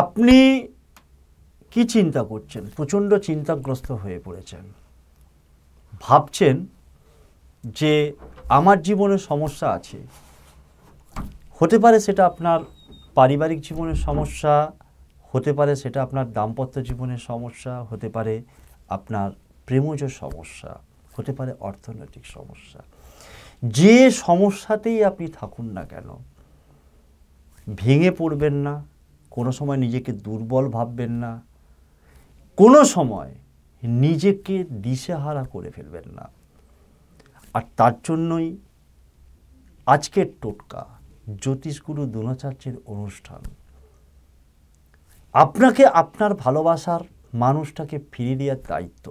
আপনি কি চিন্তা করছেন প্রচণ্ড চিন্তাগ্রস্ত হয়ে পড়েছেন ভাবছেন যে আমার জীবনে সমস্যা আছে হতে পারে সেটা আপনার পারিবারিক জীবনের সমস্যা হতে পারে সেটা আপনার দাম্পত্য জীবনের সমস্যা হতে পারে আপনার প্রেমজ সমস্যা হতে পারে অর্থনৈতিক সমস্যা যে সমস্যাতেই আপনি থাকুন না কেন ভেঙে পড়বেন না কোনো সময় নিজেকে দুর্বল ভাববেন না কোনো সময় নিজেকে দিশেহারা করে ফেলবেন না আর তার জন্যই আজকের টোটকা জ্যোতিষগুরু দুনাচার্যের অনুষ্ঠান আপনাকে আপনার ভালোবাসার মানুষটাকে ফিরিয়ে দেওয়ার দায়িত্ব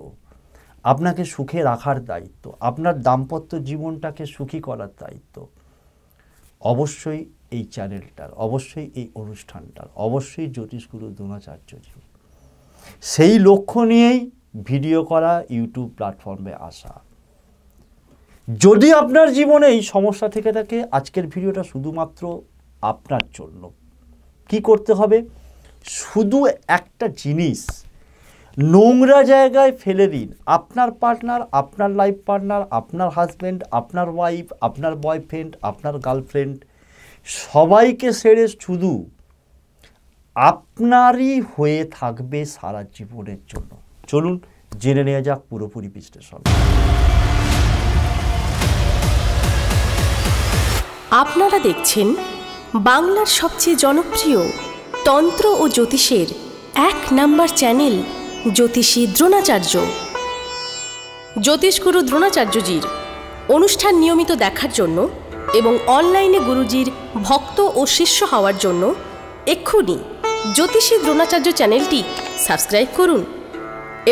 আপনাকে সুখে রাখার দায়িত্ব আপনার দাম্পত্য জীবনটাকে সুখী করার দায়িত্ব অবশ্যই এই চ্যানেলটার অবশ্যই এই অনুষ্ঠানটার অবশ্যই জ্যোতিষগুরু দ্রোণাচার্যজি সেই লক্ষ্য নিয়েই ভিডিও করা ইউটিউব প্ল্যাটফর্মে আসা যদি আপনার জীবনে এই সমস্যা থেকে থাকে আজকের ভিডিওটা শুধুমাত্র আপনার জন্য কি করতে হবে শুধু একটা জিনিস নোংরা জায়গায় ফেলে দিন আপনার পার্টনার আপনার লাইফ পার্টনার আপনার হাজব্যান্ড আপনার ওয়াইফ আপনার বয়ফ্রেন্ড আপনার গার্লফ্রেন্ড সবাইকে ছেড়ে শুধু আপনারই হয়ে থাকবে সারা জীবনের জন্য চলুন জেনে নেওয়া যাক পুরোপুরি বিশ্লেষণ আপনারা দেখছেন বাংলার সবচেয়ে জনপ্রিয় তন্ত্র ও জ্যোতিষের এক নাম্বার চ্যানেল জ্যোতিষী দ্রোণাচার্য জ্যোতিষগুরু দ্রোণাচার্যজির অনুষ্ঠান নিয়মিত দেখার জন্য এবং অনলাইনে গুরুজির ভক্ত ও শিষ্য হওয়ার জন্য এক্ষুনি জ্যোতিষী দ্রোণাচার্য চ্যানেলটি সাবস্ক্রাইব করুন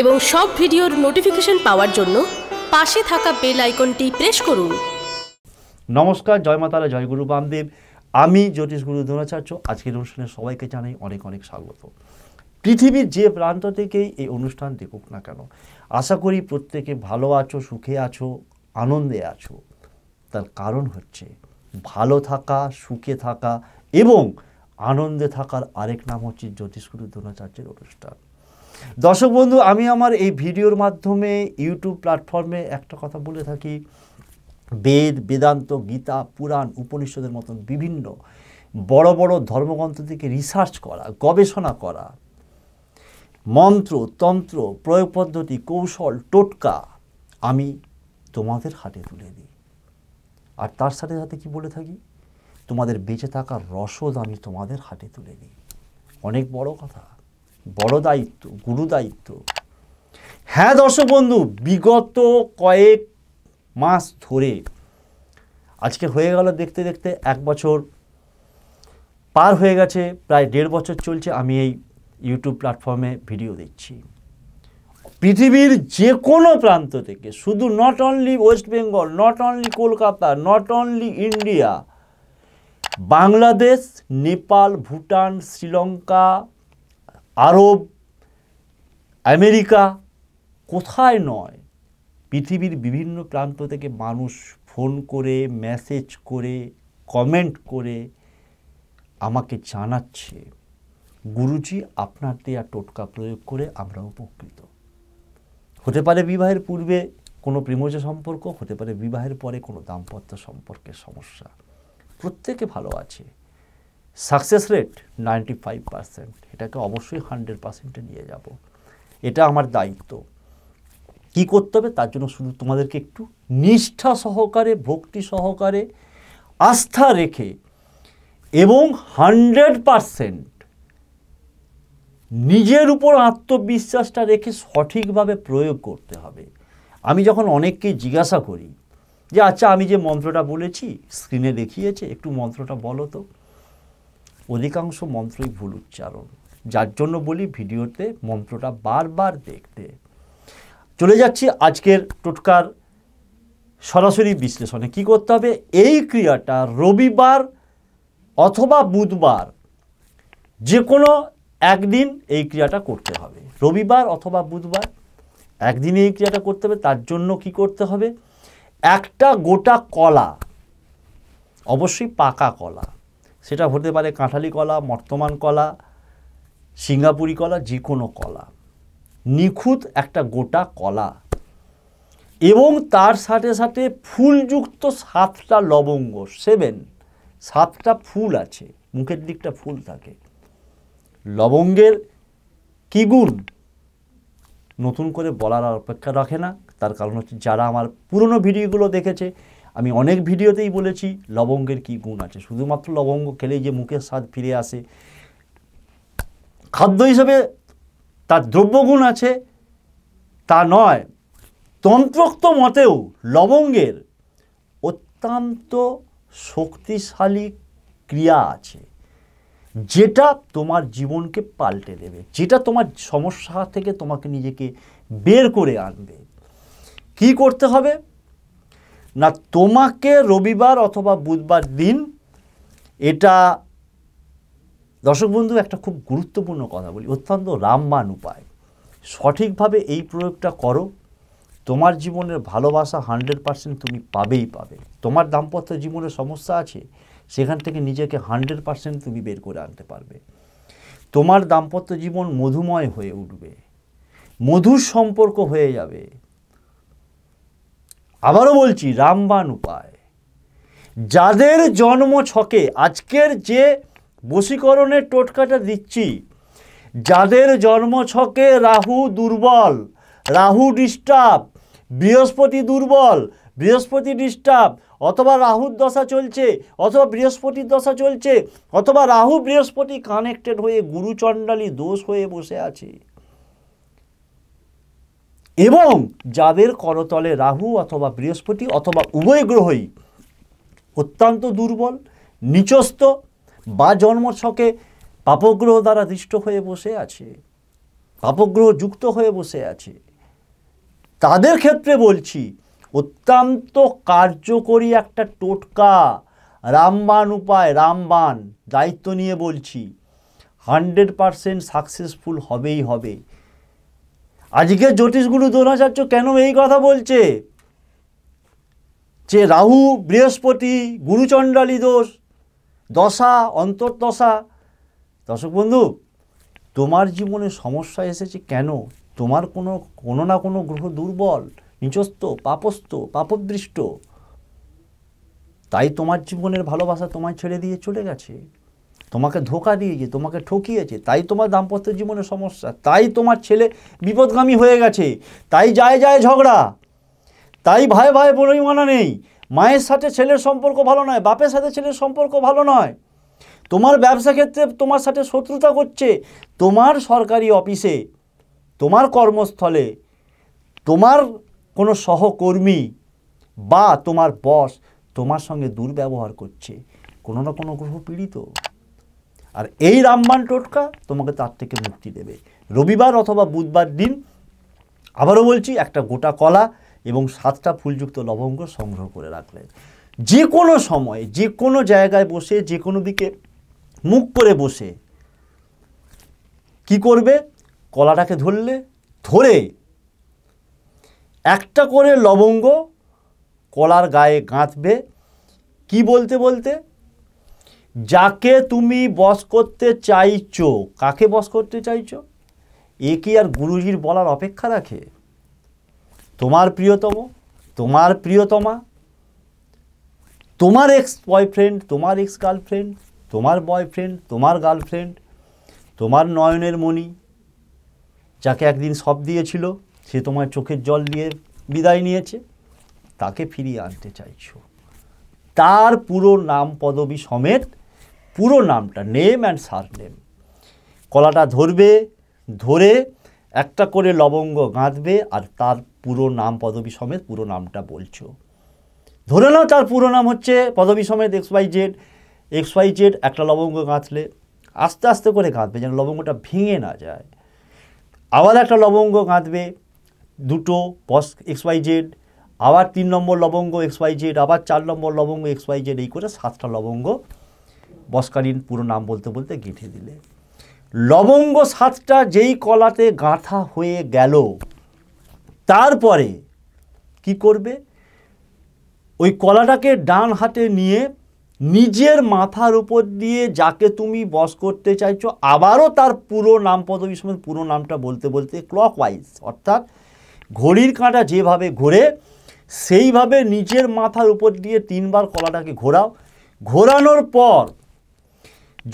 এবং সব ভিডিওর নোটিফিকেশন পাওয়ার জন্য পাশে থাকা বেল আইকনটি প্রেস করুন নমস্কার জয় মাতারা জয় গুরু বামদেব আমি জ্যোতিষ গুরু দ্রোণাচার্য আজকের অনুষ্ঠানে সবাইকে জানাই অনেক অনেক স্বাগত পৃথিবীর যে প্রান্ত থেকেই এই অনুষ্ঠান দেখুক না কেন আশা করি প্রত্যেকে ভালো আছো সুখে আছো আনন্দে আছো তার কারণ হচ্ছে ভালো থাকা সুখে থাকা এবং আনন্দে থাকার আরেক নাম হচ্ছে জ্যোতিষগুরু দ্রোণাচার্যের অনুষ্ঠান দর্শক বন্ধু আমি আমার এই ভিডিওর মাধ্যমে ইউটিউব প্ল্যাটফর্মে একটা কথা বলে থাকি বেদ বেদান্ত গীতা পুরাণ উপনিষদের মতন বিভিন্ন বড় বড় ধর্মগ্রন্থ থেকে রিসার্চ করা গবেষণা করা মন্ত্র তন্ত্র প্রয়োগ পদ্ধতি কৌশল টোটকা আমি তোমাদের হাতে তুলে দিই আর তার সাথে সাথে কি বলে থাকি তোমাদের বেঁচে থাকার রসদ আমি তোমাদের হাতে তুলে দিই অনেক বড় কথা বড় দায়িত্ব গুরু দায়িত্ব হ্যাঁ দর্শক বন্ধু বিগত কয়েক মাস ধরে আজকে হয়ে গেল দেখতে দেখতে এক বছর পার হয়ে গেছে প্রায় দেড় বছর চলছে আমি এই ইউটিউব প্ল্যাটফর্মে ভিডিও দিচ্ছি পৃথিবীর যে কোনো প্রান্ত থেকে শুধু not only West Bengal not only Kolkata not only India Bangladesh Nepal Bhutan Sri Lanka আরব আমেরিকা কোথায় নয় পৃথিবীর বিভিন্ন প্রান্ত থেকে মানুষ ফোন করে মেসেজ করে কমেন্ট করে আমাকে জানাচ্ছে গুরুজি আপনার দেয়া টোটকা প্রয়োগ করে আমরা উপকৃত হতে পারে বিবাহের পূর্বে কোনো প্রেমজ সম্পর্ক হতে পারে বিবাহের পরে কোনো দাম্পত্য সম্পর্কের সমস্যা প্রত্যেকে ভালো আছে success rate ninety five percent এটাকে অবশ্যই হান্ড্রেড পার্সেন্টে নিয়ে যাব এটা আমার দায়িত্ব কি করতে হবে তার জন্য শুধু তোমাদেরকে একটু নিষ্ঠা সহকারে ভক্তি সহকারে আস্থা রেখে এবং হান্ড্রেড পারসেন্ট নিজের উপর আত্মবিশ্বাসটা রেখে সঠিকভাবে প্রয়োগ করতে হবে আমি যখন অনেককেই জিজ্ঞাসা করি যে আচ্ছা আমি যে মন্ত্রটা বলেছি স্ক্রিনে দেখিয়েছে একটু মন্ত্রটা বলো তো অধিকাংশ মন্ত্রই ভুল উচ্চারণ যার জন্য বলি ভিডিওতে মন্ত্রটা বারবার দেখতে চলে যাচ্ছি আজকের টোটকার সরাসরি বিশ্লেষণে কি করতে হবে এই ক্রিয়াটা রবিবার অথবা বুধবার যে কোনো একদিন এই ক্রিয়াটা করতে হবে রবিবার অথবা বুধবার একদিন এই ক্রিয়াটা করতে হবে তার জন্য কি করতে হবে একটা গোটা কলা অবশ্যই পাকা কলা সেটা হতে পারে কাঁঠালি কলা মর্তমান কলা সিঙ্গাপুরি কলা যে কোনো কলা নিখুঁত একটা গোটা কলা এবং তার সাথে সাথে ফুলযুক্ত সাতটা লবঙ্গ সেভেন সাতটা ফুল আছে মুখের দিকটা ফুল থাকে লবঙ্গের কী গুণ নতুন করে বলার অপেক্ষা রাখে না তার কারণ হচ্ছে যারা আমার পুরনো ভিডিওগুলো দেখেছে আমি অনেক ভিডিওতেই বলেছি লবঙ্গের কী গুণ আছে শুধুমাত্র লবঙ্গ খেলেই যে মুখের স্বাদ ফিরে আসে খাদ্য হিসেবে তার দ্রব্যগুণ আছে তা নয় তন্ত্রোক্ত মতেও লবঙ্গের অত্যন্ত শক্তিশালী ক্রিয়া আছে যেটা তোমার জীবনকে পাল্টে দেবে যেটা তোমার সমস্যা থেকে তোমাকে নিজেকে বের করে আনবে কি করতে হবে না তোমাকে রবিবার অথবা বুধবার দিন এটা দর্শক বন্ধু একটা খুব গুরুত্বপূর্ণ কথা বলি অত্যন্ত রামবান উপায় সঠিকভাবে এই প্রয়োগটা করো তোমার জীবনের ভালোবাসা হান্ড্রেড পারসেন্ট তুমি পাবেই পাবে তোমার দাম্পত্য জীবনের সমস্যা আছে সেখান থেকে নিজেকে হান্ড্রেড পারসেন্ট তুমি বের করে আনতে পারবে তোমার দাম্পত্য জীবন মধুময় হয়ে উঠবে মধুর সম্পর্ক হয়ে যাবে আবারও বলছি রামবান উপায় যাদের জন্ম ছকে আজকের যে বশীকরণের টোটকাটা দিচ্ছি যাদের জন্ম ছকে রাহু দুর্বল রাহু ডিস্টার্ব বৃহস্পতি দুর্বল বৃহস্পতি ডিস্টার্ব অথবা রাহুর দশা চলছে অথবা বৃহস্পতির দশা চলছে অথবা রাহু বৃহস্পতি কানেক্টেড হয়ে গুরুচণ্ডালী দোষ হয়ে বসে আছে এবং যাদের করতলে রাহু অথবা বৃহস্পতি অথবা উভয় গ্রহই অত্যন্ত দুর্বল নিচস্ত বা জন্মছকে পাপগ্রহ দ্বারা দৃষ্ট হয়ে বসে আছে পাপগ্রহ যুক্ত হয়ে বসে আছে তাদের ক্ষেত্রে বলছি অত্যন্ত কার্যকরী একটা টোটকা রামবান উপায় রামবান দায়িত্ব নিয়ে বলছি হান্ড্রেড পারসেন্ট সাকসেসফুল হবেই হবে আজকে জ্যোতিষগুরু দ্রোণাচার্য কেন এই কথা বলছে যে রাহু বৃহস্পতি গুরুচণ্ডালী দোষ দশা অন্তর্দশা দর্শক বন্ধু তোমার জীবনে সমস্যা এসেছে কেন তোমার কোনো কোনো না কোনো গ্রহ দুর্বল নিচস্থ পাপস্থ পাপদৃষ্ট তাই তোমার জীবনের ভালোবাসা তোমায় ছেড়ে দিয়ে চলে গেছে তোমাকে ধোকা দিয়েছে তোমাকে ঠকিয়েছে তাই তোমার দাম্পত্য জীবনের সমস্যা তাই তোমার ছেলে বিপদগামী হয়ে গেছে তাই যায় যায় ঝগড়া তাই ভাই ভাই মানা নেই মায়ের সাথে ছেলের সম্পর্ক ভালো নয় বাপের সাথে ছেলের সম্পর্ক ভালো নয় তোমার ব্যবসা ক্ষেত্রে তোমার সাথে শত্রুতা করছে তোমার সরকারি অফিসে তোমার কর্মস্থলে তোমার কোনো সহকর্মী বা তোমার বস তোমার সঙ্গে দুর্ব্যবহার করছে কোনো না কোনো গ্রহ পীড়িত আর এই রামবান টোটকা তোমাকে তার থেকে মুক্তি দেবে রবিবার অথবা বুধবার দিন আবারও বলছি একটা গোটা কলা এবং সাতটা ফুলযুক্ত লবঙ্গ সংগ্রহ করে রাখলে যে কোনো সময়ে যে কোনো জায়গায় বসে যে কোনো দিকে মুখ করে বসে কি করবে কলাটাকে ধরলে ধরে একটা করে লবঙ্গ কলার গায়ে গাঁথবে কি বলতে বলতে যাকে তুমি বস করতে চাইছো কাকে বস করতে চাইছ এ কি আর গুরুজির বলার অপেক্ষা রাখে তোমার প্রিয়তম তোমার প্রিয়তমা তোমার এক্স বয়ফ্রেন্ড তোমার এক্স গার্লফ্রেন্ড তোমার বয়ফ্রেন্ড তোমার গার্লফ্রেন্ড তোমার নয়নের মণি যাকে একদিন সব দিয়েছিল সে তোমার চোখের জল দিয়ে বিদায় নিয়েছে তাকে ফিরিয়ে আনতে চাইছো তার পুরো নাম পদবী সমেত পুরো নামটা নেম অ্যান্ড সার নেম কলাটা ধরবে ধরে একটা করে লবঙ্গ গাঁথবে আর তার পুরো নাম পদবী সমেত পুরো নামটা বলছো ধরে নাও তার পুরো নাম হচ্ছে পদবী সমেত X Y Z X Y Z একটা লবঙ্গ গাঁথলে আস্তে আস্তে করে গাঁথবে যেন লবঙ্গটা ভেঙে না যায় আবার একটা লবঙ্গ কাঁদবে দুটো বস এক্স ওয়াই জেড আবার তিন নম্বর লবঙ্গ এক্স ওয়াই জেড আবার চার নম্বর লবঙ্গ এক্স ওয়াই জেড এই করে সাতটা লবঙ্গ বসকালীন পুরো নাম বলতে বলতে গেঁথে দিলে লবঙ্গ সাতটা যেই কলাতে গাঁথা হয়ে গেল তারপরে কি করবে ওই কলাটাকে ডান হাতে নিয়ে নিজের মাথার উপর দিয়ে যাকে তুমি বস করতে চাইছো আবারও তার পুরো নাম পদবী সময় পুরো নামটা বলতে বলতে ক্লক ওয়াইজ অর্থাৎ ঘড়ির কাঁটা যেভাবে ঘোরে সেইভাবে নিজের মাথার উপর দিয়ে তিনবার কলাটাকে ঘোরাও ঘোরানোর পর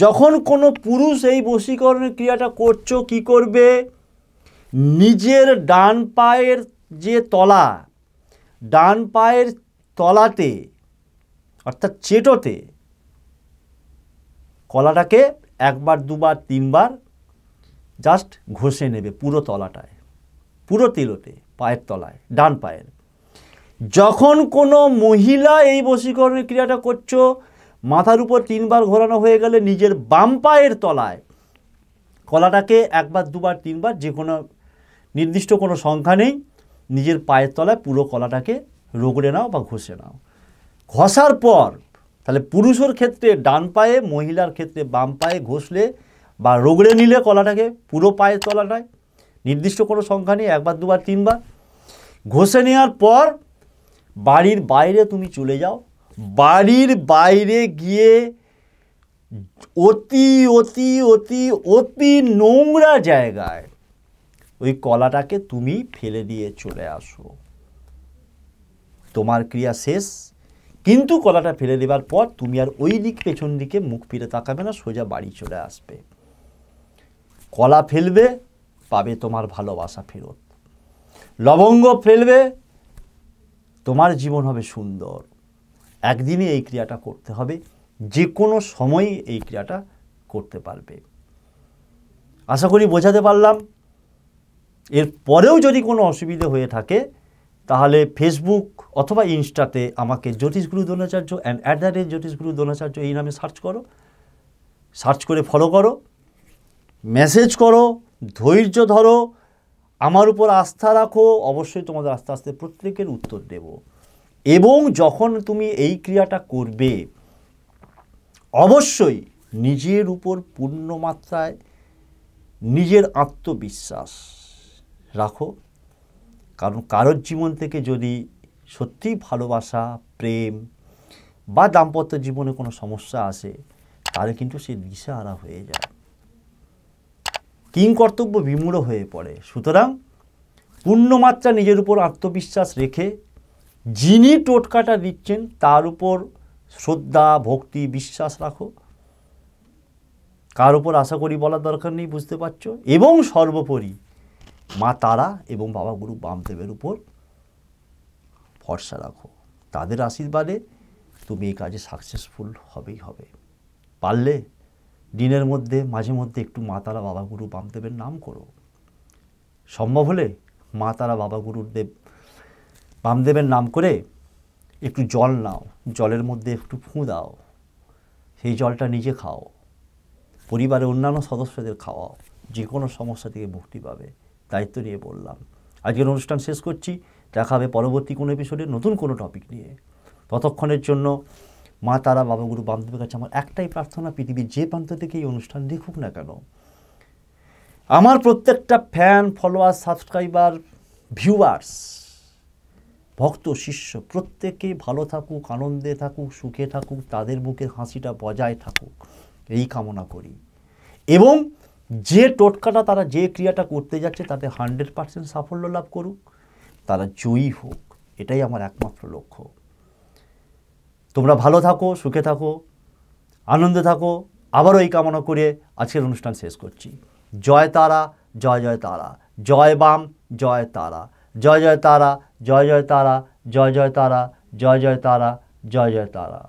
যখন কোনো পুরুষ এই বশীকরণের ক্রিয়াটা করছো কি করবে নিজের ডান পায়ের যে তলা ডান পায়ের তলাতে অর্থাৎ চেটোতে কলাটাকে একবার দুবার তিনবার জাস্ট ঘষে নেবে পুরো তলাটায় পুরো তেলোতে পায়ের তলায় ডান পায়ের যখন কোনো মহিলা এই বশীকরণের ক্রিয়াটা করছো মাথার উপর তিনবার ঘোরানো হয়ে গেলে নিজের বাম পায়ের তলায় কলাটাকে একবার দুবার তিনবার যে কোনো নির্দিষ্ট কোনো সংখ্যা নেই নিজের পায়ের তলায় পুরো কলাটাকে রোগড়ে নাও বা ঘষে নাও ঘষার পর তাহলে পুরুষের ক্ষেত্রে ডান পায়ে মহিলার ক্ষেত্রে বাম পায়ে ঘষলে বা রোগড়ে নিলে কলাটাকে পুরো পায়ের তলাটায় নির্দিষ্ট কোনো সংখ্যা নেই একবার দুবার তিনবার ঘষে নেওয়ার পর বাড়ির বাইরে তুমি চলে যাও বাড়ির বাইরে গিয়ে অতি অতি অতি অতি নোংরা জায়গায় ওই কলাটাকে তুমি ফেলে দিয়ে চলে আসো তোমার ক্রিয়া শেষ কিন্তু কলাটা ফেলে দেবার পর তুমি আর ওই দিক পেছন দিকে মুখ ফিরে তাকাবে না সোজা বাড়ি চলে আসবে কলা ফেলবে পাবে তোমার ভালোবাসা ফেরত লবঙ্গ ফেলবে তোমার জীবন হবে সুন্দর একদিনই এই ক্রিয়াটা করতে হবে যে কোনো সময় এই ক্রিয়াটা করতে পারবে আশা করি বোঝাতে পারলাম এর পরেও যদি কোনো অসুবিধে হয়ে থাকে তাহলে ফেসবুক অথবা ইনস্টাতে আমাকে Jyotish Guru Dronacharya and at the rate Jyotish Guru Dronacharya এই নামে সার্চ করো সার্চ করে ফলো করো মেসেজ করো ধৈর্য ধরো আমার উপর আস্থা রাখো অবশ্যই তোমাদের আস্তে আস্তে প্রত্যেকের উত্তর দেব এবং যখন তুমি এই ক্রিয়াটা করবে অবশ্যই নিজের উপর পূর্ণ মাত্রায় নিজের আত্মবিশ্বাস রাখো কারণ কারোর জীবন থেকে যদি সত্যিই ভালোবাসা প্রেম বা দাম্পত্য জীবনে কোনো সমস্যা আসে তাহলে কিন্তু সে দিশাহারা হয়ে যায় কিং কর্তব্য বিমূঢ় হয়ে পড়ে সুতরাং পূর্ণমাত্রা নিজের উপর আত্মবিশ্বাস রেখে যিনি টোটকাটা দিচ্ছেন তার উপর শ্রদ্ধা ভক্তি বিশ্বাস রাখো কার উপর আশা করি বলার দরকার নেই বুঝতে পারছো এবং সর্বোপরি মা তারা এবং বাবা গুরু বামদেবের উপর ভরসা রাখো তাদের আশীর্বাদে তুমি এই কাজে সাকসেসফুল হবেই হবে পারলে দিনের মধ্যে মাঝে মধ্যে একটু মা তারা বাবা গুরু বামদেবের নাম করো সম্ভব হলে মা তারা বাবা গুরুর দেব বামদেবের নাম করে একটু জল নাও জলের মধ্যে একটু ফুঁ দাও সেই জলটা নিজে খাও পরিবারের অন্যান্য সদস্যদের খাওয়াও যে কোনো সমস্যা থেকে মুক্তি পাবে দায়িত্ব নিয়ে বললাম আজকের অনুষ্ঠান শেষ করছি দেখা হবে পরবর্তী কোনো এপিসোডে নতুন কোনো টপিক নিয়ে ততক্ষণের জন্য মা তারা বাবা গুরু বামদেবের কাছে আমার একটাই প্রার্থনা পৃথিবীর যে প্রান্ত থেকে এই অনুষ্ঠান দেখুক না কেন আমার প্রত্যেকটা ফ্যান ফলোয়ার সাবস্ক্রাইবার ভিউয়ার্স ভক্ত শিষ্য প্রত্যেকে ভালো থাকুক আনন্দে থাকুক সুখে থাকুক তাদের মুখের হাসিটা বজায় থাকুক এই কামনা করি এবং যে টোটকাটা তারা যে ক্রিয়াটা করতে যাচ্ছে তাতে হান্ড্রেড পারসেন্ট সাফল্য লাভ করুক তারা জয়ী হোক এটাই আমার একমাত্র লক্ষ্য তোমরা ভালো থাকো সুখে থাকো আনন্দে থাকো আবারও এই কামনা করে আজকের অনুষ্ঠান শেষ করছি জয় তারা জয় জয় তারা জয় বাম জয় তারা জয় জয় তারা জয় জয় তারা জয় জয় তারা জয় জয় তারা জয় জয় তারা